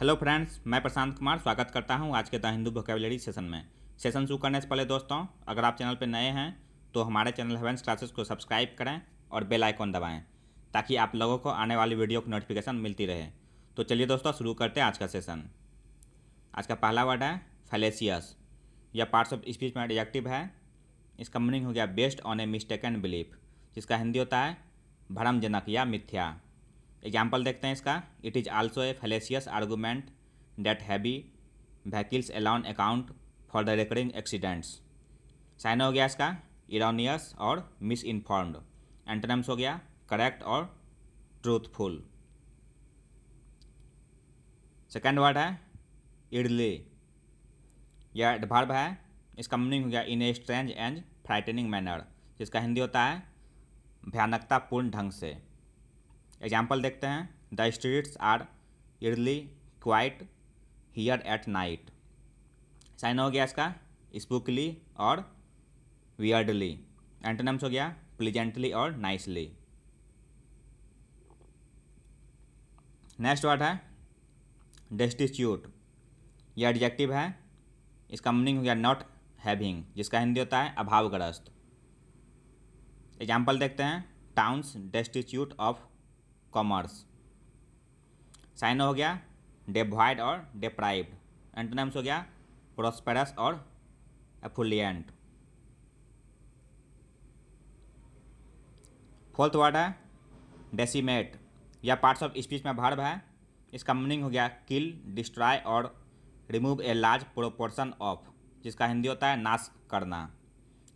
hello friends मैं प्रशांत कुमार स्वागत करता हूं आज के द हिंदू वोकेबलरी सेशन में सेशन शुरू करने से पहले दोस्तों अगर आप चैनल पर नए हैं तो हमारे चैनल हेवेंस क्लासेस को सब्सक्राइब करें और बेल आइकॉन दबाएं ताकि आप लोगों को आने वाली वीडियो की नोटिफिकेशन मिलती रहे तो चलिए दोस्तों शुरू करते हैं आज का सेशन आज का पहला वर्ड है फैलेसियस यह पार्ट्स ऑफ स्पीच में रिएक्टिव है इसका मीनिंग हो गया based on a mistake and belief जिसका हिंदी होता है भ्रमजनक या मिथ्या एग्जाम्पल देखते हैं इसका it is also a fallacious argument that heavy vehicles alone account for the recurring accidents sign हो गया इसका इरानियस और मिस इन्फॉर्म्ड एंटनम्स हो गया करेक्ट और ट्रूथफुल सेकेंड वर्ड है इडली यह एडभार्ब है इसका मीनिंग हो गया in a strange and frightening manner जिसका हिंदी होता है भयानकतापूर्ण ढंग से एग्जाम्पल देखते हैं the streets are eerily quiet here at night sign हो गया इसका स्पूकली और वियर्डली एंटोनम्स हो गया प्लीजेंटली और नाइसली नेक्स्ट वर्ड है डेस्टिट्यूट यह एडजेक्टिव है इसका मीनिंग हो गया नॉट हैविंग जिसका हिंदी होता है अभावग्रस्त एग्जाम्पल देखते हैं towns destitute of commerce sign हो गया डेवॉइड और डेप्राइव्ड एंटोनिम्स हो गया प्रोस्पेरस और एफुलियंट फोर्थ वर्ड है डेसीमेट या पार्ट्स ऑफ स्पीच में भर्व है इसका मीनिंग हो गया किल डिस्ट्रॉय और remove a large proportion of जिसका हिंदी होता है नाश करना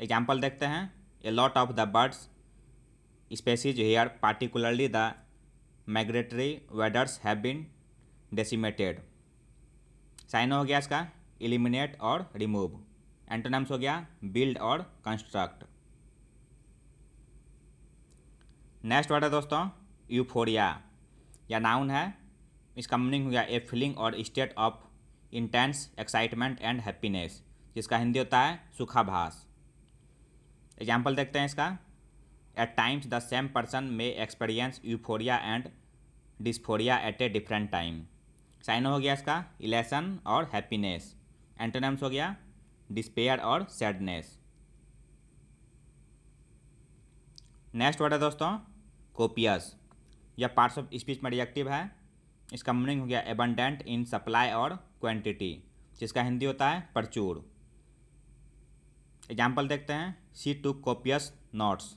एग्जाम्पल देखते हैं a lot of the birds species here particularly the migratory waders have been decimated sign हो गया इसका इलिमिनेट और रिमूव एंटोनम्स हो गया बिल्ड और कंस्ट्रक्ट नेक्स्ट वर्ड है दोस्तों यूफोरिया या नाउन है इसका मीनिंग हो गया ए फीलिंग और state of intense excitement and happiness जिसका हिंदी होता है सुखाभास एग्जाम्पल देखते हैं इसका at times the same person may experience euphoria and dysphoria at a different time sign हो गया इसका इलेसन और हैप्पीनेस एंटोनम्स हो गया डिस्पेयर और सैडनेस नेक्स्ट वर्ड है दोस्तों कोपियस यह पार्ट्स ऑफ स्पीच में रिएक्टिव है इसका मीनिंग हो गया एबंडेंट इन सप्लाई और क्वांटिटी जिसका हिंदी होता है प्रचूर एग्जाम्पल देखते हैं सी टू कोपियस नोट्स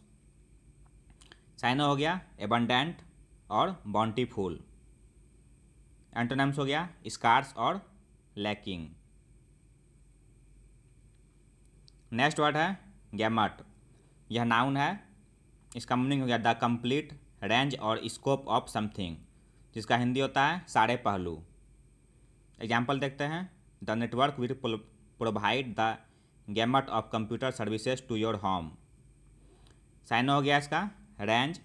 चाइना हो गया एबंडेंट और बॉन्टीफुल एंटोनम्स हो गया स्कार्स और लैकिंग नेक्स्ट वर्ड है गैमट यह नाउन है इसका मीनिंग हो गया द कंप्लीट रेंज और स्कोप ऑफ समथिंग जिसका हिंदी होता है सारे पहलू एग्जाम्पल देखते हैं the network will provide the gamut of computer services to your home sign हो गया इसका रेंज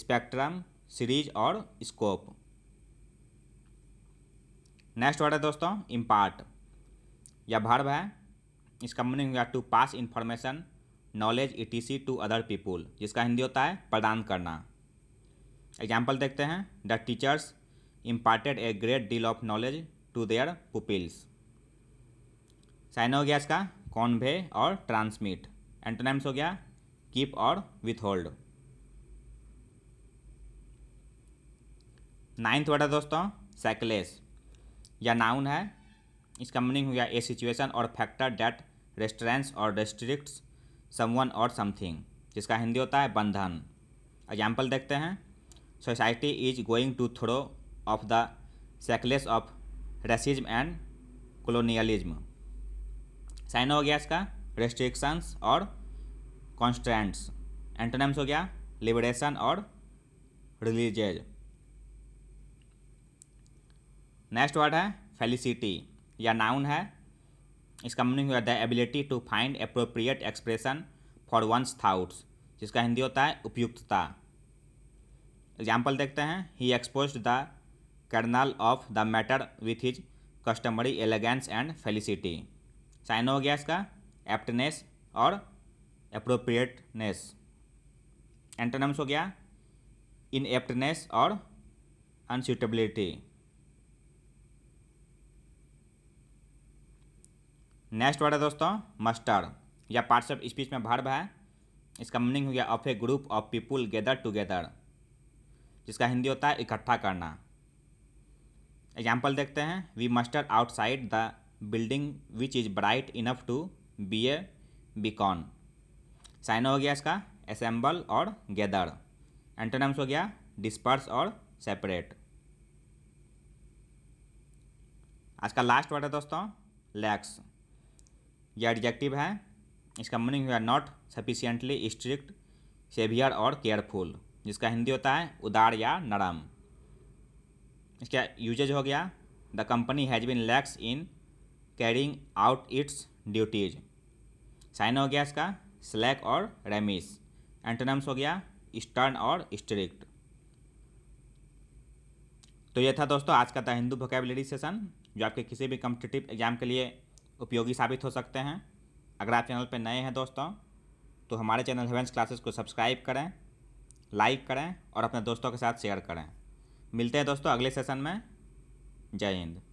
स्पेक्ट्रम सीरीज और स्कोप नेक्स्ट वर्ड है दोस्तों इम्पार्ट यह भर्व है इसका मीनिंग हुआ टू पास इन्फॉर्मेशन नॉलेज ई टू अदर पीपुल जिसका हिंदी होता है प्रदान करना एग्जाम्पल देखते हैं the teachers imparted a great deal of knowledge to their pupils sign हो गया इसका कॉन्वे और ट्रांसमिट एंटोनाम्स हो गया कीप और विथ होल्ड नाइन्थ वर्ड है दोस्तों सैकलेस या नाउन है इसका मीनिंग हो गया ए सिचुएशन और फैक्टर डेट रेस्टोरेंट्स और रेस्ट्रिक्ट्स समवन और समथिंग जिसका हिंदी होता है बंधन एग्जाम्पल देखते हैं society is going to throw off the shackles of racism and colonialism sign हो गया इसका रेस्ट्रिक्शंस और कॉन्स्टेंट्स एंटोनम्स हो गया लिबरेशन और रिलीजेज नेक्स्ट वर्ड है फेलिसिटी या नाउन है इसका मीनिंग हुआ the ability to find appropriate expression for one's thoughts जिसका हिंदी होता है उपयुक्तता एग्जाम्पल देखते हैं he exposed the kernel of the matter with his customary elegance and felicity sign हो गया इसका एप्टनेस और अप्रोप्रिएटनेस एंटरनम्स हो गया इन एप्टनेस और अनसुटेबिलिटी नेक्स्ट वर्ड है दोस्तों मस्टर या पार्ट्स ऑफ स्पीच में भर्व है इसका मीनिंग हो गया of a group of people gather together जिसका हिंदी होता है इकट्ठा करना एग्जाम्पल देखते हैं we muster outside the building which is bright enough to be a con sign हो गया इसका असेंबल और गेदर एंटोनम्स हो गया डिस्पर्स और सेपरेट आज का लास्ट वर्ड है दोस्तों लैक्स यह एडजेक्टिव है इसका मीनिंग हुआ नॉट सफिशियंटली स्ट्रिक्ट सेवियर और केयरफुल जिसका हिंदी होता है उदार या नरम इसका यूजेज हो गया the company has been lax in carrying out its duties sign हो गया इसका स्लैक और रेमिस एंटोनम्स हो गया स्टर्न और स्ट्रिक्ट तो यह था दोस्तों आज का द हिंदू वोकेबलरी सेशन जो आपके किसी भी कम्पिटिटिव एग्जाम के लिए उपयोगी साबित हो सकते हैं अगर आप चैनल पर नए हैं दोस्तों तो हमारे चैनल हेवेंस क्लासेस को सब्सक्राइब करें लाइक करें और अपने दोस्तों के साथ शेयर करें मिलते हैं दोस्तों अगले सेशन में जय हिंद